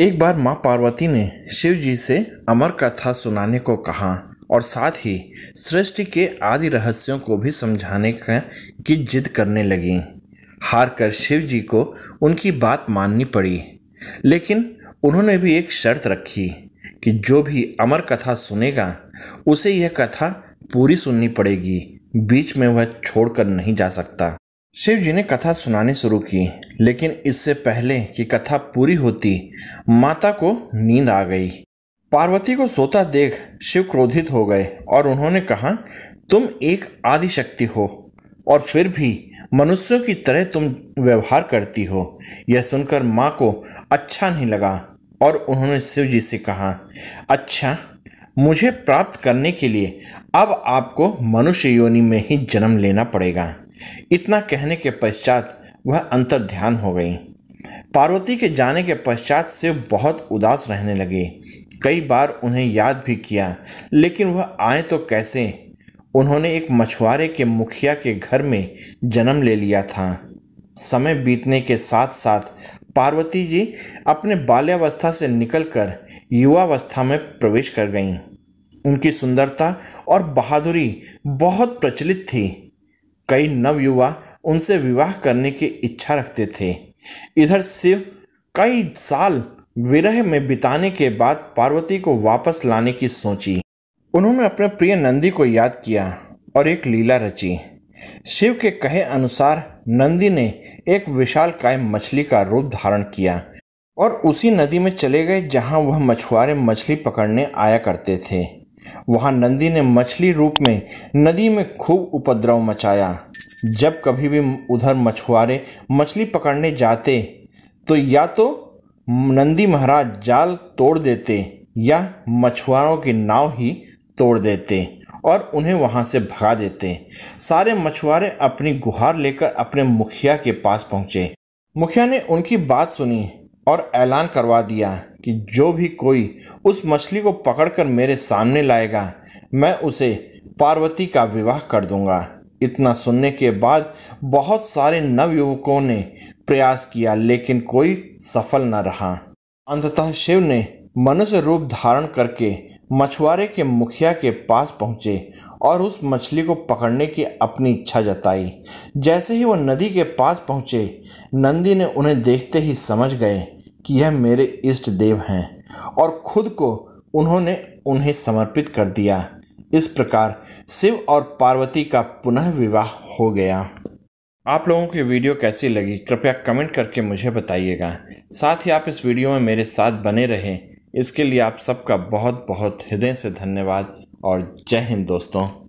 एक बार माँ पार्वती ने शिव जी से अमर कथा सुनाने को कहा और साथ ही सृष्टि के आदि रहस्यों को भी समझाने का की जिद करने लगी हार कर शिव जी को उनकी बात माननी पड़ी लेकिन उन्होंने भी एक शर्त रखी कि जो भी अमर कथा सुनेगा उसे यह कथा पूरी सुननी पड़ेगी बीच में वह छोड़कर नहीं जा सकता शिव जी ने कथा सुनानी शुरू की लेकिन इससे पहले कि कथा पूरी होती माता को नींद आ गई पार्वती को सोता देख शिव क्रोधित हो गए और उन्होंने कहा तुम एक आदिशक्ति हो और फिर भी मनुष्यों की तरह तुम व्यवहार करती हो यह सुनकर माँ को अच्छा नहीं लगा और उन्होंने शिव जी से कहा अच्छा मुझे प्राप्त करने के लिए अब आपको मनुष्य योनि में ही जन्म लेना पड़ेगा इतना कहने के पश्चात वह अंतर ध्यान हो गई पार्वती के जाने के पश्चात से बहुत उदास रहने लगे कई बार उन्हें याद भी किया लेकिन वह आए तो कैसे उन्होंने एक मछुआरे के मुखिया के घर में जन्म ले लिया था समय बीतने के साथ साथ पार्वती जी अपने बाल्यावस्था से निकलकर युवावस्था में प्रवेश कर गईं। उनकी सुंदरता और बहादुरी बहुत प्रचलित थी कई नवयुवा उनसे विवाह करने की इच्छा रखते थे इधर शिव कई साल विरह में बिताने के बाद पार्वती को वापस लाने की सोची उन्होंने अपने प्रिय नंदी को याद किया और एक लीला रची शिव के कहे अनुसार नंदी ने एक विशाल काय मछली का रूप धारण किया और उसी नदी में चले गए जहां वह मछुआरे मछली पकड़ने आया करते थे वहां नंदी ने मछली रूप में नदी में खूब उपद्रव मचाया जब कभी भी उधर मछुआरे मछली पकड़ने जाते तो या तो नंदी महाराज जाल तोड़ देते या मछुआरों की नाव ही तोड़ देते और उन्हें वहाँ से भगा देते सारे मछुआरे अपनी गुहार लेकर अपने मुखिया के पास पहुँचे मुखिया ने उनकी बात सुनी और ऐलान करवा दिया कि जो भी कोई उस मछली को पकड़कर मेरे सामने लाएगा मैं उसे पार्वती का विवाह कर दूंगा इतना सुनने के बाद बहुत सारे नवयुवकों ने प्रयास किया लेकिन कोई सफल न रहा अंततः शिव ने मनुष्य रूप धारण करके मछुआरे के मुखिया के पास पहुंचे और उस मछली को पकड़ने की अपनी इच्छा जताई जैसे ही वह नदी के पास पहुंचे नंदी ने उन्हें देखते ही समझ गए कि यह मेरे इष्ट देव हैं और खुद को उन्होंने उन्हें समर्पित कर दिया इस प्रकार शिव और पार्वती का पुनः विवाह हो गया आप लोगों की वीडियो कैसी लगी कृपया कमेंट करके मुझे बताइएगा साथ ही आप इस वीडियो में मेरे साथ बने रहें इसके लिए आप सबका बहुत बहुत हृदय से धन्यवाद और जय हिंद दोस्तों